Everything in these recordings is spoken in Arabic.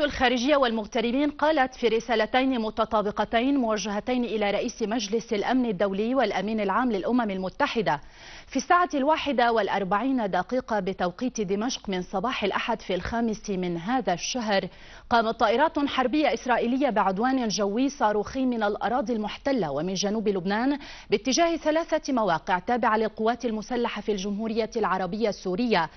الخارجية والمغتربين قالت في رسالتين متطابقتين موجهتين إلى رئيس مجلس الأمن الدولي والأمين العام للأمم المتحدة في الساعة الواحدة والأربعين دقيقة بتوقيت دمشق من صباح الأحد في الخامس من هذا الشهر قامت طائرات حربية إسرائيلية بعدوان جوي صاروخي من الأراضي المحتلة ومن جنوب لبنان باتجاه ثلاثة مواقع تابعة للقوات المسلحة في الجمهورية العربية السورية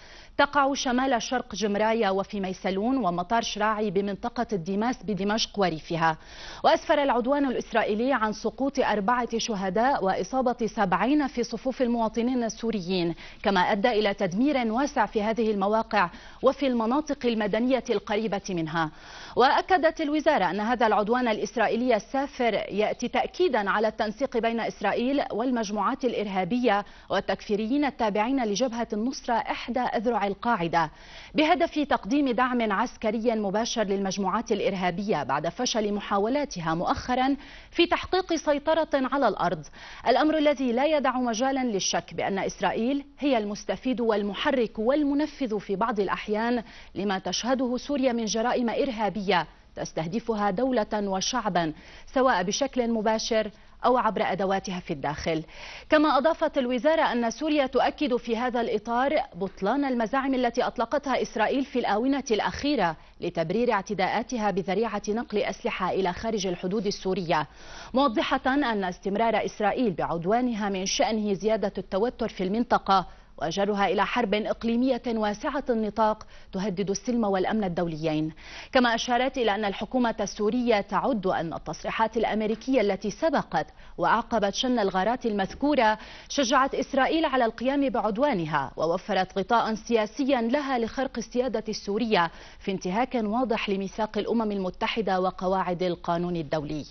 تقع شمال شرق جمرايا وفي ميسلون ومطار شراعي بمنطقة الديماس بدمشق وريفها وأسفر العدوان الإسرائيلي عن سقوط أربعة شهداء وإصابة سبعين في صفوف المواطنين السوريين كما أدى إلى تدمير واسع في هذه المواقع وفي المناطق المدنية القريبة منها وأكدت الوزارة أن هذا العدوان الإسرائيلي السافر يأتي تأكيدا على التنسيق بين إسرائيل والمجموعات الإرهابية والتكفيريين التابعين لجبهة النصرة إحدى أذرع القاعدة بهدف تقديم دعم عسكري مباشر للمجموعات الإرهابية بعد فشل محاولاتها مؤخرا في تحقيق سيطرة على الأرض الأمر الذي لا يدع مجالا للشك بأن إسرائيل هي المستفيد والمحرك والمنفذ في بعض الأحيان لما تشهده سوريا من جرائم إرهابية تستهدفها دولة وشعبا سواء بشكل مباشر أو عبر أدواتها في الداخل كما أضافت الوزارة أن سوريا تؤكد في هذا الإطار بطلان المزاعم التي أطلقتها إسرائيل في الآونة الأخيرة لتبرير اعتداءاتها بذريعة نقل أسلحة إلى خارج الحدود السورية موضحة أن استمرار إسرائيل بعدوانها من شأنه زيادة التوتر في المنطقة وجرها إلى حرب إقليمية واسعة النطاق تهدد السلم والأمن الدوليين كما أشارت إلى أن الحكومة السورية تعد أن التصريحات الأمريكية التي سبقت وأعقبت شن الغارات المذكورة شجعت إسرائيل على القيام بعدوانها ووفرت غطاء سياسيا لها لخرق السيادة السورية في انتهاك واضح لميثاق الأمم المتحدة وقواعد القانون الدولي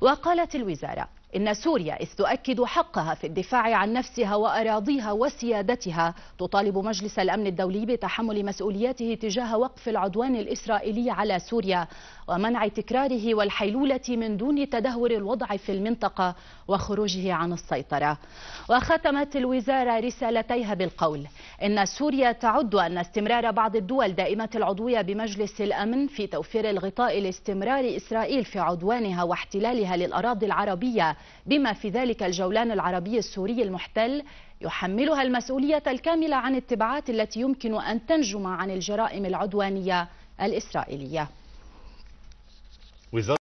وقالت الوزارة إن سوريا إذ تؤكد حقها في الدفاع عن نفسها وأراضيها وسيادتها تطالب مجلس الأمن الدولي بتحمل مسؤولياته تجاه وقف العدوان الإسرائيلي على سوريا ومنع تكراره والحيلولة من دون تدهور الوضع في المنطقة وخروجه عن السيطرة وختمت الوزارة رسالتيها بالقول إن سوريا تعد أن استمرار بعض الدول دائمة العضوية بمجلس الأمن في توفير الغطاء لاستمرار إسرائيل في عدوانها واحتلالها للأراضي العربية بما في ذلك الجولان العربي السوري المحتل يحملها المسؤولية الكاملة عن التبعات التي يمكن أن تنجم عن الجرائم العدوانية الإسرائيلية